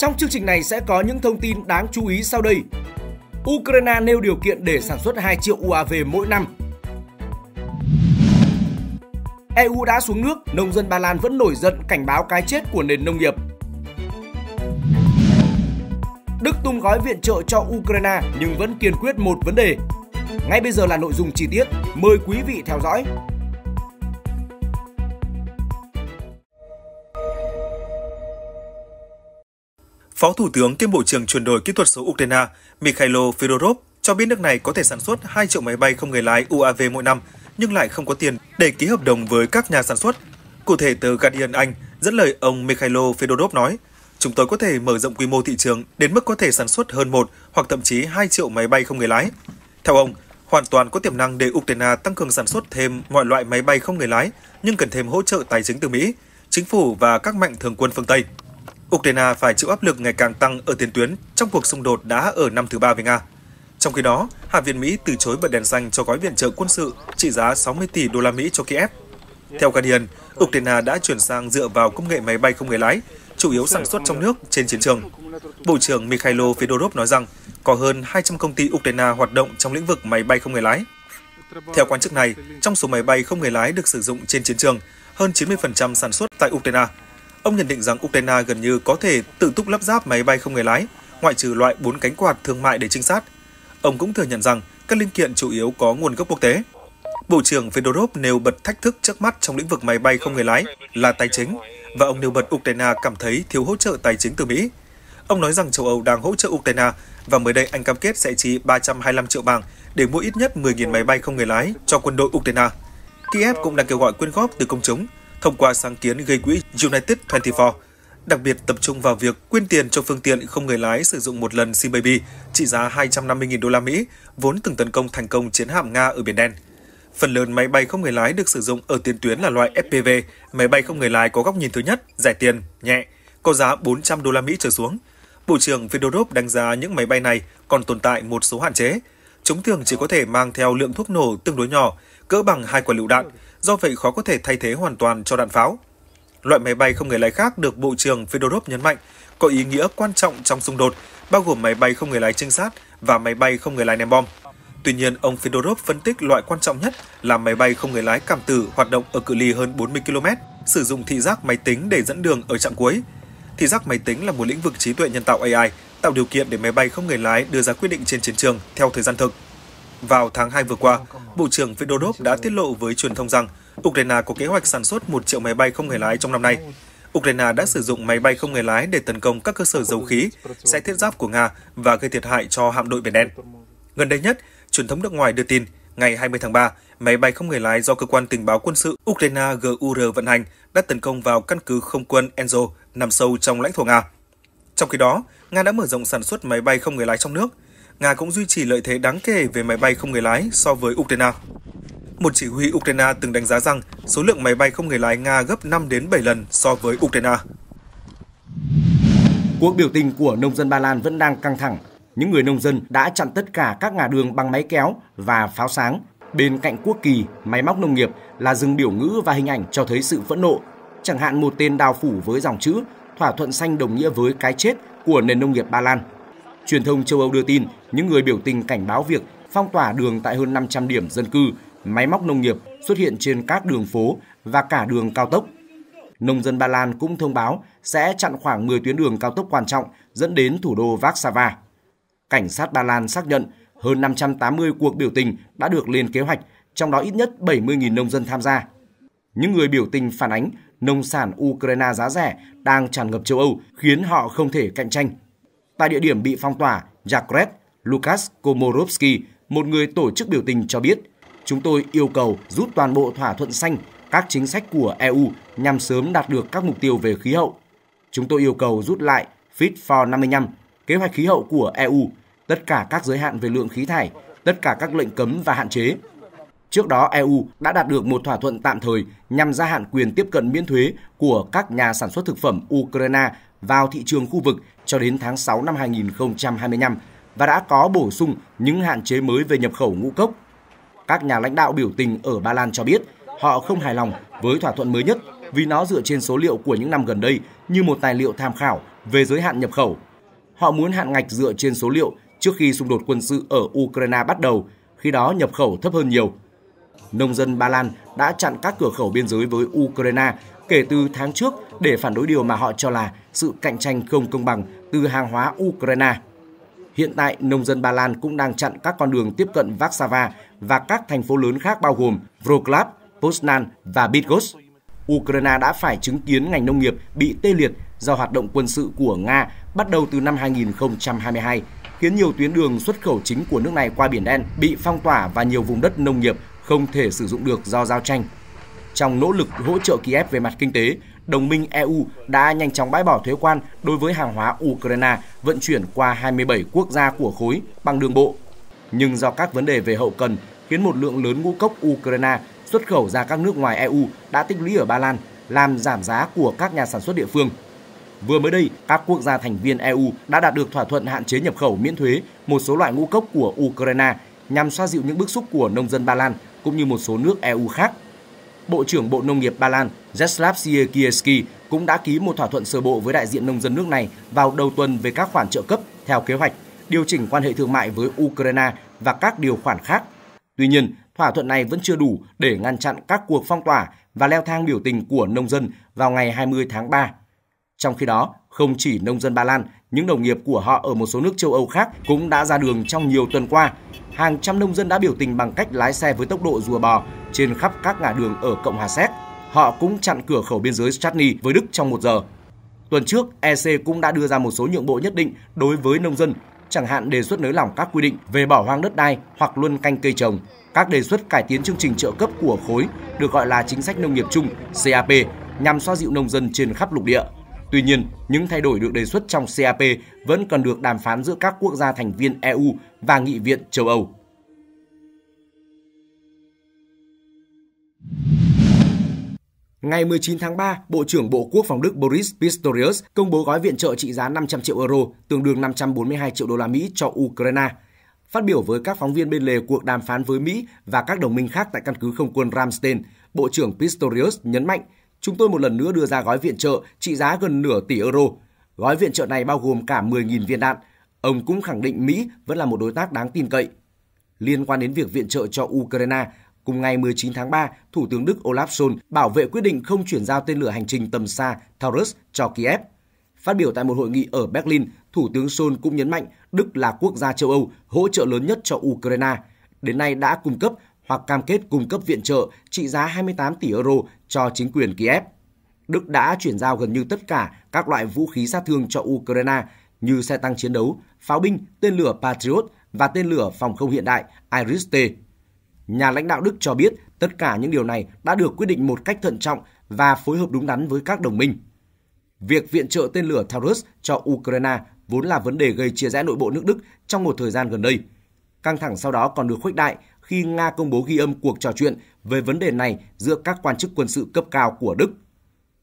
Trong chương trình này sẽ có những thông tin đáng chú ý sau đây. Ukraine nêu điều kiện để sản xuất 2 triệu UAV mỗi năm. EU đã xuống nước, nông dân Ba Lan vẫn nổi giận cảnh báo cái chết của nền nông nghiệp. Đức tung gói viện trợ cho Ukraine nhưng vẫn kiên quyết một vấn đề. Ngay bây giờ là nội dung chi tiết, mời quý vị theo dõi. Phó Thủ tướng kiêm Bộ trưởng chuyển đổi kỹ thuật số Ukraine Mikhailo Fedorov cho biết nước này có thể sản xuất 2 triệu máy bay không người lái UAV mỗi năm, nhưng lại không có tiền để ký hợp đồng với các nhà sản xuất. Cụ thể, từ Guardian Anh dẫn lời ông Mikhailo Fedorov nói, chúng tôi có thể mở rộng quy mô thị trường đến mức có thể sản xuất hơn một hoặc thậm chí 2 triệu máy bay không người lái. Theo ông, hoàn toàn có tiềm năng để Ukraine tăng cường sản xuất thêm mọi loại máy bay không người lái, nhưng cần thêm hỗ trợ tài chính từ Mỹ, chính phủ và các mạnh thường quân phương Tây. Ukraine phải chịu áp lực ngày càng tăng ở tiền tuyến trong cuộc xung đột đã ở năm thứ ba với Nga. Trong khi đó, Hạ viện Mỹ từ chối bật đèn xanh cho gói viện trợ quân sự trị giá 60 tỷ đô la Mỹ cho Kiev. Theo Guardian, Ukraine đã chuyển sang dựa vào công nghệ máy bay không người lái, chủ yếu sản xuất trong nước trên chiến trường. Bộ trưởng Mikhailo Fedorov nói rằng có hơn 200 công ty Ukraine hoạt động trong lĩnh vực máy bay không người lái. Theo quan chức này, trong số máy bay không người lái được sử dụng trên chiến trường, hơn 90% sản xuất tại Ukraine, Ông nhận định rằng Ukraine gần như có thể tự túc lắp ráp máy bay không người lái, ngoại trừ loại 4 cánh quạt thương mại để trinh sát. Ông cũng thừa nhận rằng các linh kiện chủ yếu có nguồn gốc quốc tế. Bộ trưởng Fedorov nêu bật thách thức trước mắt trong lĩnh vực máy bay không người lái là tài chính, và ông nêu bật Ukraine cảm thấy thiếu hỗ trợ tài chính từ Mỹ. Ông nói rằng châu Âu đang hỗ trợ Ukraine và mới đây anh cam kết sẽ chi 325 triệu bảng để mua ít nhất 10.000 máy bay không người lái cho quân đội Ukraine. Kiev cũng đang kêu gọi quyên góp từ công chúng thông qua sáng kiến gây quỹ United 24, đặc biệt tập trung vào việc quyên tiền cho phương tiện không người lái sử dụng một lần Sea Baby trị giá 250.000 đô la Mỹ, vốn từng tấn công thành công chiến hạm Nga ở Biển Đen. Phần lớn máy bay không người lái được sử dụng ở tiền tuyến là loại FPV, máy bay không người lái có góc nhìn thứ nhất, rẻ tiền, nhẹ, có giá 400 đô la Mỹ trở xuống. Bộ trưởng Fedorov đánh giá những máy bay này còn tồn tại một số hạn chế. Chúng thường chỉ có thể mang theo lượng thuốc nổ tương đối nhỏ, cỡ bằng hai quả lựu đạn, do vậy khó có thể thay thế hoàn toàn cho đạn pháo. Loại máy bay không người lái khác được Bộ trưởng Fedorov nhấn mạnh có ý nghĩa quan trọng trong xung đột, bao gồm máy bay không người lái trinh sát và máy bay không người lái ném bom. Tuy nhiên, ông Fedorov phân tích loại quan trọng nhất là máy bay không người lái cảm tử hoạt động ở cự ly hơn 40 km, sử dụng thị giác máy tính để dẫn đường ở chặng cuối. Thị giác máy tính là một lĩnh vực trí tuệ nhân tạo AI, tạo điều kiện để máy bay không người lái đưa ra quyết định trên chiến trường theo thời gian thực. Vào tháng 2 vừa qua, Bộ trưởng Fedorov đã tiết lộ với truyền thông rằng Ukraine có kế hoạch sản xuất 1 triệu máy bay không người lái trong năm nay. Ukraine đã sử dụng máy bay không người lái để tấn công các cơ sở dầu khí, xe thiết giáp của Nga và gây thiệt hại cho hạm đội Biển Đen. Gần đây nhất, truyền thống nước ngoài đưa tin, ngày 20 tháng 3, máy bay không người lái do Cơ quan Tình báo Quân sự Ukraine GUR vận hành đã tấn công vào căn cứ không quân Enzo nằm sâu trong lãnh thổ Nga. Trong khi đó, Nga đã mở rộng sản xuất máy bay không người lái trong nước – Nga cũng duy trì lợi thế đáng kể về máy bay không người lái so với Ukraine. Một chỉ huy Ukraine từng đánh giá rằng số lượng máy bay không người lái Nga gấp 5 đến 7 lần so với Ukraine. Cuộc biểu tình của nông dân Ba Lan vẫn đang căng thẳng. Những người nông dân đã chặn tất cả các ngã đường bằng máy kéo và pháo sáng. Bên cạnh quốc kỳ, máy móc nông nghiệp là rừng biểu ngữ và hình ảnh cho thấy sự phẫn nộ. Chẳng hạn một tên đào phủ với dòng chữ thỏa thuận xanh đồng nghĩa với cái chết của nền nông nghiệp Ba Lan Truyền thông châu Âu đưa tin, những người biểu tình cảnh báo việc phong tỏa đường tại hơn 500 điểm dân cư, máy móc nông nghiệp xuất hiện trên các đường phố và cả đường cao tốc. Nông dân Ba Lan cũng thông báo sẽ chặn khoảng 10 tuyến đường cao tốc quan trọng dẫn đến thủ đô Warsaw. Cảnh sát Ba Lan xác nhận hơn 580 cuộc biểu tình đã được lên kế hoạch, trong đó ít nhất 70.000 nông dân tham gia. Những người biểu tình phản ánh nông sản Ukraine giá rẻ đang tràn ngập châu Âu khiến họ không thể cạnh tranh tại địa điểm bị phong tỏa Zagreb, Lukas Komorowski. một người tổ chức biểu tình cho biết, chúng tôi yêu cầu rút toàn bộ thỏa thuận xanh, các chính sách của EU nhằm sớm đạt được các mục tiêu về khí hậu. Chúng tôi yêu cầu rút lại Fit for 55, kế hoạch khí hậu của EU, tất cả các giới hạn về lượng khí thải, tất cả các lệnh cấm và hạn chế. Trước đó, EU đã đạt được một thỏa thuận tạm thời nhằm gia hạn quyền tiếp cận miễn thuế của các nhà sản xuất thực phẩm Ukraine vào thị trường khu vực cho đến tháng 6 năm 2025 và đã có bổ sung những hạn chế mới về nhập khẩu ngũ cốc. Các nhà lãnh đạo biểu tình ở Ba Lan cho biết họ không hài lòng với thỏa thuận mới nhất vì nó dựa trên số liệu của những năm gần đây như một tài liệu tham khảo về giới hạn nhập khẩu. Họ muốn hạn ngạch dựa trên số liệu trước khi xung đột quân sự ở Ukraine bắt đầu, khi đó nhập khẩu thấp hơn nhiều nông dân Ba Lan đã chặn các cửa khẩu biên giới với Ukraine kể từ tháng trước để phản đối điều mà họ cho là sự cạnh tranh không công bằng từ hàng hóa Ukraine. Hiện tại, nông dân Ba Lan cũng đang chặn các con đường tiếp cận Warsaw và các thành phố lớn khác bao gồm Wroclaw, Poznan và Bydgoszcz. Ukraine đã phải chứng kiến ngành nông nghiệp bị tê liệt do hoạt động quân sự của Nga bắt đầu từ năm 2022, khiến nhiều tuyến đường xuất khẩu chính của nước này qua Biển Đen bị phong tỏa và nhiều vùng đất nông nghiệp không thể sử dụng được do giao tranh. Trong nỗ lực hỗ trợ Kiev về mặt kinh tế, đồng minh EU đã nhanh chóng bãi bỏ thuế quan đối với hàng hóa Ukraine vận chuyển qua 27 quốc gia của khối bằng đường bộ. Nhưng do các vấn đề về hậu cần khiến một lượng lớn ngũ cốc Ukraine xuất khẩu ra các nước ngoài EU đã tích lũy ở Ba Lan, làm giảm giá của các nhà sản xuất địa phương. Vừa mới đây, các quốc gia thành viên EU đã đạt được thỏa thuận hạn chế nhập khẩu miễn thuế một số loại ngũ cốc của Ukraine nhằm xoa dịu những bức xúc của nông dân Ba Lan cũng như một số nước EU khác. Bộ trưởng Bộ Nông nghiệp Ba Lan Zeslav Siekierski cũng đã ký một thỏa thuận sơ bộ với đại diện nông dân nước này vào đầu tuần về các khoản trợ cấp theo kế hoạch, điều chỉnh quan hệ thương mại với Ukraine và các điều khoản khác. Tuy nhiên, thỏa thuận này vẫn chưa đủ để ngăn chặn các cuộc phong tỏa và leo thang biểu tình của nông dân vào ngày 20 tháng 3. Trong khi đó, không chỉ nông dân Ba Lan, những đồng nghiệp của họ ở một số nước châu Âu khác cũng đã ra đường trong nhiều tuần qua hàng trăm nông dân đã biểu tình bằng cách lái xe với tốc độ rùa bò trên khắp các ngã đường ở Cộng hòa Séc. Họ cũng chặn cửa khẩu biên giới Chadny với Đức trong một giờ. Tuần trước, EC cũng đã đưa ra một số nhượng bộ nhất định đối với nông dân, chẳng hạn đề xuất nới lỏng các quy định về bỏ hoang đất đai hoặc luân canh cây trồng. Các đề xuất cải tiến chương trình trợ cấp của khối được gọi là chính sách nông nghiệp chung CAP nhằm xoa dịu nông dân trên khắp lục địa. Tuy nhiên, những thay đổi được đề xuất trong CAP vẫn còn được đàm phán giữa các quốc gia thành viên EU và Nghị viện châu Âu. Ngày 19 tháng 3, Bộ trưởng Bộ Quốc phòng Đức Boris Pistorius công bố gói viện trợ trị giá 500 triệu euro, tương đương 542 triệu đô la Mỹ cho Ukraine. Phát biểu với các phóng viên bên lề cuộc đàm phán với Mỹ và các đồng minh khác tại căn cứ không quân Ramstein, Bộ trưởng Pistorius nhấn mạnh – chúng tôi một lần nữa đưa ra gói viện trợ trị giá gần nửa tỷ euro. Gói viện trợ này bao gồm cả 10.000 viên đạn. Ông cũng khẳng định Mỹ vẫn là một đối tác đáng tin cậy. Liên quan đến việc viện trợ cho Ukraine, cùng ngày 19 tháng 3, Thủ tướng Đức Olaf Scholz bảo vệ quyết định không chuyển giao tên lửa hành trình tầm xa Taurus cho Kiev. Phát biểu tại một hội nghị ở Berlin, Thủ tướng Scholz cũng nhấn mạnh Đức là quốc gia châu Âu hỗ trợ lớn nhất cho Ukraine. Đến nay đã cung cấp hoặc cam kết cung cấp viện trợ trị giá 28 tỷ euro cho chính quyền Kiev. Đức đã chuyển giao gần như tất cả các loại vũ khí sát thương cho Ukraine như xe tăng chiến đấu, pháo binh, tên lửa Patriot và tên lửa phòng không hiện đại Iris-T. Nhà lãnh đạo Đức cho biết tất cả những điều này đã được quyết định một cách thận trọng và phối hợp đúng đắn với các đồng minh. Việc viện trợ tên lửa Taurus cho Ukraine vốn là vấn đề gây chia rẽ nội bộ nước Đức trong một thời gian gần đây. Căng thẳng sau đó còn được khuếch đại khi Nga công bố ghi âm cuộc trò chuyện về vấn đề này giữa các quan chức quân sự cấp cao của Đức.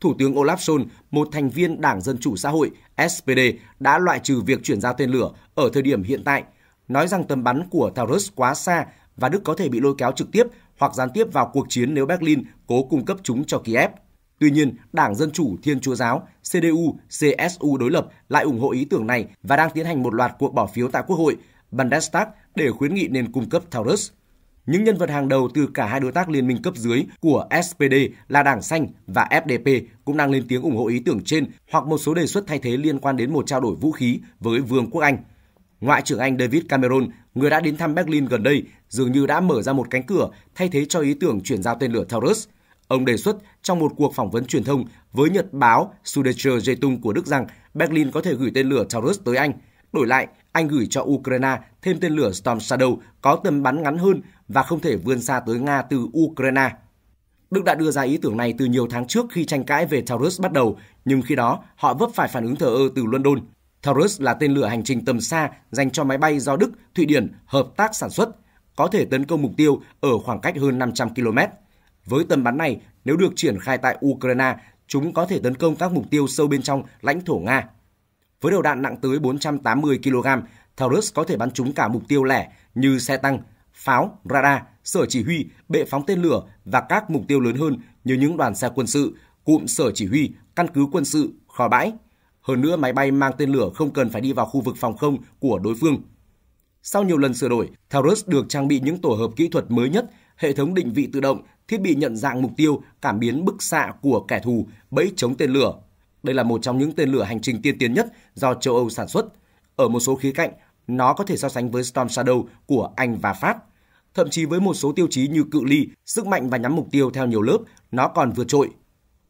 Thủ tướng Olaf Scholz, một thành viên Đảng Dân Chủ Xã hội SPD, đã loại trừ việc chuyển giao tên lửa ở thời điểm hiện tại, nói rằng tầm bắn của Taurus quá xa và Đức có thể bị lôi kéo trực tiếp hoặc gián tiếp vào cuộc chiến nếu Berlin cố cung cấp chúng cho Kiev. Tuy nhiên, Đảng Dân Chủ Thiên Chúa Giáo, CDU, CSU đối lập lại ủng hộ ý tưởng này và đang tiến hành một loạt cuộc bỏ phiếu tại Quốc hội, Bundestag để khuyến nghị nên cung cấp Taurus. Những nhân vật hàng đầu từ cả hai đối tác liên minh cấp dưới của SPD là Đảng Xanh và FDP cũng đang lên tiếng ủng hộ ý tưởng trên hoặc một số đề xuất thay thế liên quan đến một trao đổi vũ khí với Vương quốc Anh. Ngoại trưởng Anh David Cameron, người đã đến thăm Berlin gần đây, dường như đã mở ra một cánh cửa thay thế cho ý tưởng chuyển giao tên lửa Taurus. Ông đề xuất trong một cuộc phỏng vấn truyền thông với nhật báo Süddeutsche Zeitung của Đức rằng Berlin có thể gửi tên lửa Taurus tới Anh. Đổi lại, anh gửi cho Ukraine thêm tên lửa Storm Shadow có tầm bắn ngắn hơn và không thể vươn xa tới Nga từ Ukraine. Đức đã đưa ra ý tưởng này từ nhiều tháng trước khi tranh cãi về Taurus bắt đầu, nhưng khi đó họ vấp phải phản ứng thờ ơ từ London. Taurus là tên lửa hành trình tầm xa dành cho máy bay do Đức, Thụy Điển hợp tác sản xuất, có thể tấn công mục tiêu ở khoảng cách hơn 500 km. Với tầm bắn này, nếu được triển khai tại Ukraine, chúng có thể tấn công các mục tiêu sâu bên trong lãnh thổ Nga. Với đầu đạn nặng tới 480 kg, Taurus có thể bắn trúng cả mục tiêu lẻ như xe tăng, pháo, radar, sở chỉ huy, bệ phóng tên lửa và các mục tiêu lớn hơn như những đoàn xe quân sự, cụm sở chỉ huy, căn cứ quân sự, kho bãi. Hơn nữa, máy bay mang tên lửa không cần phải đi vào khu vực phòng không của đối phương. Sau nhiều lần sửa đổi, Taurus được trang bị những tổ hợp kỹ thuật mới nhất, hệ thống định vị tự động, thiết bị nhận dạng mục tiêu, cảm biến bức xạ của kẻ thù, bẫy chống tên lửa. Đây là một trong những tên lửa hành trình tiên tiến nhất do châu Âu sản xuất. Ở một số khía cạnh, nó có thể so sánh với Storm Shadow của Anh và Pháp. Thậm chí với một số tiêu chí như cự ly, sức mạnh và nhắm mục tiêu theo nhiều lớp, nó còn vượt trội.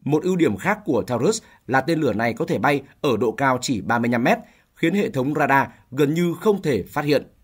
Một ưu điểm khác của Taurus là tên lửa này có thể bay ở độ cao chỉ 35 mét, khiến hệ thống radar gần như không thể phát hiện.